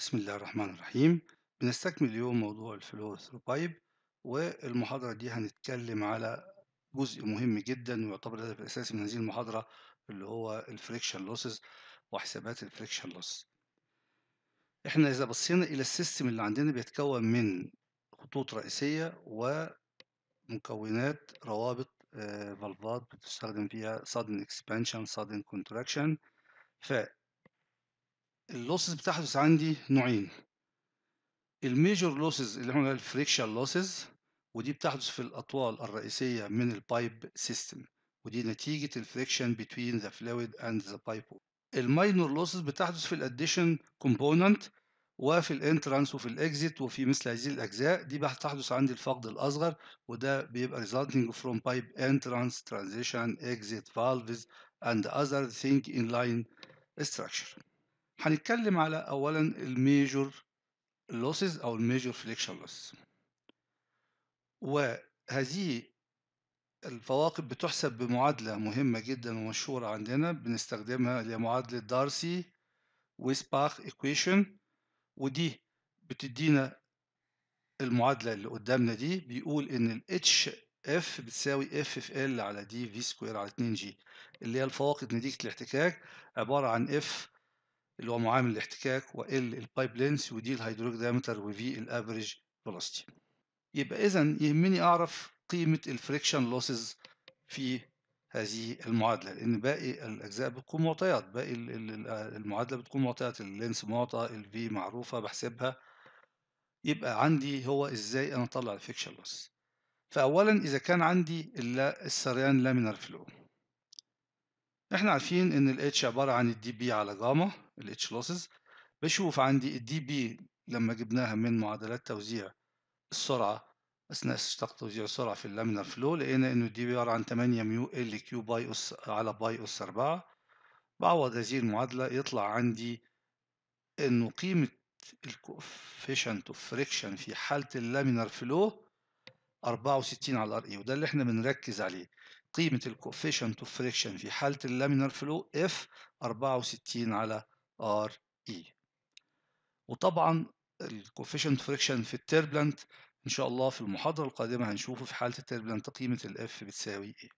بسم الله الرحمن الرحيم بنستكمل اليوم موضوع بايب والمحاضرة دي هنتكلم على جزء مهم جدا ويعتبر الهدف الأساسي من هذه المحاضرة اللي هو الفريكشن لوسز وحسابات الفريكشن لوس احنا إذا بصينا إلى السيستم اللي عندنا بيتكون من خطوط رئيسية ومكونات روابط فالفات آه، بتستخدم فيها sudden expansion sudden contraction ف اللوسز بتحدث عندي نوعين الميجور لوسز اللي احنا الفريكشن لوسز ودي بتحدث في الأطوال الرئيسية من البايب سيستم ودي نتيجة الفريكشن between the fluid and the pipe الماينور لوسز بتحدث في الاديشن كومبوننت وفي الانترانس وفي الاكزيت وفي مثل هذه الاجزاء دي بتحدث عند الفقد الاصغر وده بيبقى resulting from pipe entrance transition exit valves and other things in line structure هنتكلم على اولا الميجور لوسز او الميجور فليكشن لوس وهذه الفواقد بتحسب بمعادلة مهمة جدا ومشهورة عندنا بنستخدمها اللي هي معادلة دارسي ويسباخ ايكويشن ودي بتدينا المعادلة اللي قدامنا دي بيقول ان ال HF بتساوي F في L على دي في سكوير على 2 جي اللي هي الفواقد نتيجة الاحتكاك عبارة عن F اللي هو معامل الاحتكاك و L البايب لينس و D الهيدروليك دايمتر و V الافريج فيلوسيتي يبقى إذا يهمني أعرف قيمة الفريكشن لوسز في هذه المعادلة لأن باقي الأجزاء بتكون معطيات باقي المعادلة بتكون معطيات اللينس معطى الفي معروفة بحسبها يبقى عندي هو إزاي أنا أطلع الفريكشن لوس فأولا إذا كان عندي السريان لامينار فلو احنا عارفين إن الاتش عبارة عن الدي بي على جاما الاتش لوسز بشوف عندي الدي بي لما جبناها من معادلات توزيع السرعة أثناء استشتاق توزيع السرعة في اللامنا فلو لقينا إنه الدي بي عبارة عن 8 ميو ال كيو باي أس على باي أس 4 بعوض هذه المعادلة يطلع عندي إنه قيمة الكوفيشنت اوف فريكشن في حالة اللامينار فلو 64 على الار اي وده اللي احنا بنركز عليه قيمة الكوفيشنت اوف فريكشن في حالة اللامينار فلو اف 64 على ار اي وطبعا الكوفيشنت فريكشن في التيربلنت ان شاء الله في المحاضره القادمه هنشوفه في حاله التيربلنت قيمه الاف بتساوي ايه